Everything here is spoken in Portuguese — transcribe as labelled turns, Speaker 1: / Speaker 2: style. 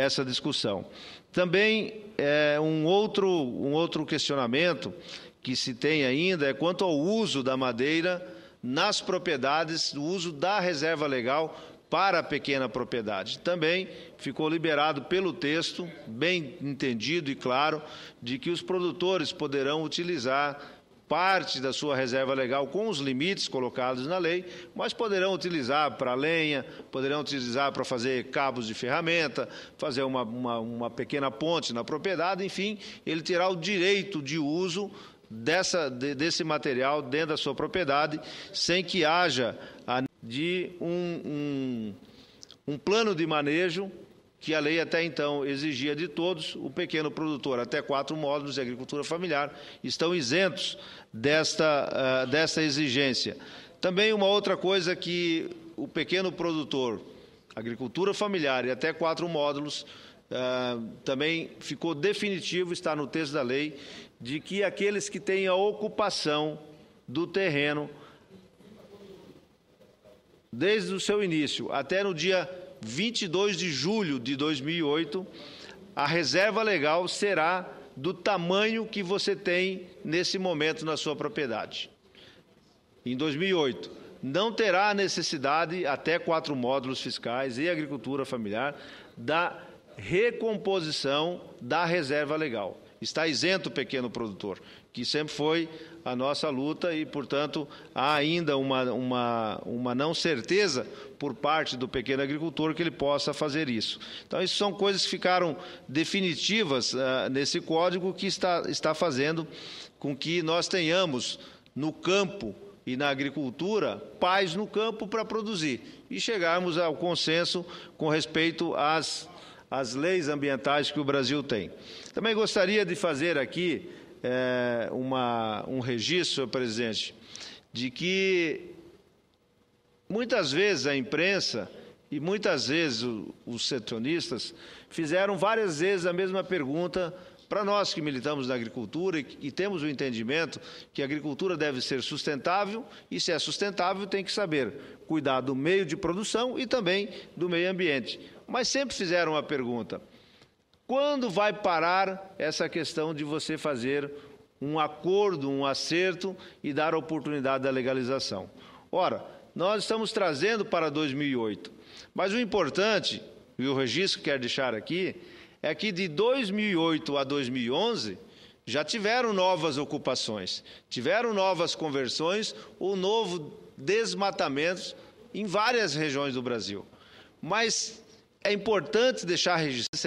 Speaker 1: essa discussão. Também é, um, outro, um outro questionamento que se tem ainda é quanto ao uso da madeira nas propriedades, o uso da reserva legal para a pequena propriedade. Também ficou liberado pelo texto, bem entendido e claro, de que os produtores poderão utilizar parte da sua reserva legal com os limites colocados na lei, mas poderão utilizar para lenha, poderão utilizar para fazer cabos de ferramenta, fazer uma, uma, uma pequena ponte na propriedade, enfim, ele terá o direito de uso dessa, desse material dentro da sua propriedade, sem que haja de um, um, um plano de manejo que a lei até então exigia de todos, o pequeno produtor até quatro módulos de agricultura familiar estão isentos desta, uh, desta exigência. Também uma outra coisa que o pequeno produtor, agricultura familiar e até quatro módulos, uh, também ficou definitivo, está no texto da lei, de que aqueles que têm a ocupação do terreno desde o seu início até no dia 22 de julho de 2008, a reserva legal será do tamanho que você tem nesse momento na sua propriedade. Em 2008, não terá necessidade, até quatro módulos fiscais e agricultura familiar, da recomposição da reserva legal. Está isento o pequeno produtor, que sempre foi a nossa luta e, portanto, há ainda uma, uma, uma não certeza por parte do pequeno agricultor que ele possa fazer isso. Então, isso são coisas que ficaram definitivas ah, nesse código que está, está fazendo com que nós tenhamos no campo e na agricultura paz no campo para produzir e chegarmos ao consenso com respeito às as leis ambientais que o Brasil tem. Também gostaria de fazer aqui é, uma, um registro, presidente, de que muitas vezes a imprensa e muitas vezes os setonistas fizeram várias vezes a mesma pergunta para nós que militamos na agricultura e, e temos o entendimento que a agricultura deve ser sustentável, e se é sustentável, tem que saber cuidar do meio de produção e também do meio ambiente. Mas sempre fizeram uma pergunta: quando vai parar essa questão de você fazer um acordo, um acerto e dar a oportunidade da legalização? Ora, nós estamos trazendo para 2008, mas o importante, e o registro que quero deixar aqui, é que de 2008 a 2011 já tiveram novas ocupações, tiveram novas conversões ou novo desmatamento em várias regiões do Brasil. Mas é importante deixar registrado